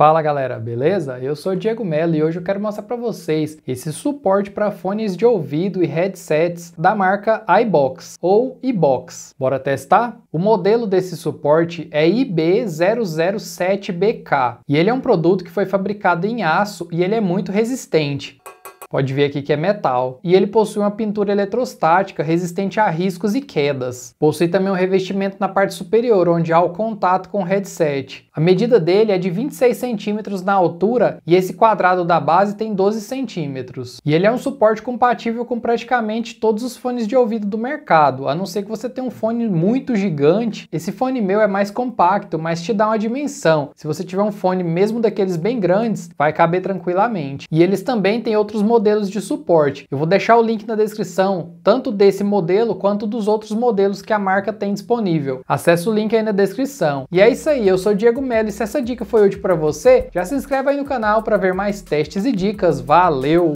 Fala galera, beleza? Eu sou Diego Mello e hoje eu quero mostrar para vocês esse suporte para fones de ouvido e headsets da marca iBox ou iBox. Bora testar? O modelo desse suporte é IB007BK e ele é um produto que foi fabricado em aço e ele é muito resistente. Pode ver aqui que é metal. E ele possui uma pintura eletrostática resistente a riscos e quedas. Possui também um revestimento na parte superior, onde há o contato com o headset. A medida dele é de 26 centímetros na altura e esse quadrado da base tem 12 centímetros. E ele é um suporte compatível com praticamente todos os fones de ouvido do mercado, a não ser que você tenha um fone muito gigante. Esse fone meu é mais compacto, mas te dá uma dimensão. Se você tiver um fone mesmo daqueles bem grandes, vai caber tranquilamente. E eles também têm outros modelos modelos de suporte. Eu vou deixar o link na descrição, tanto desse modelo quanto dos outros modelos que a marca tem disponível. Acesse o link aí na descrição. E é isso aí, eu sou Diego Melo e se essa dica foi útil para você, já se inscreve aí no canal para ver mais testes e dicas. Valeu!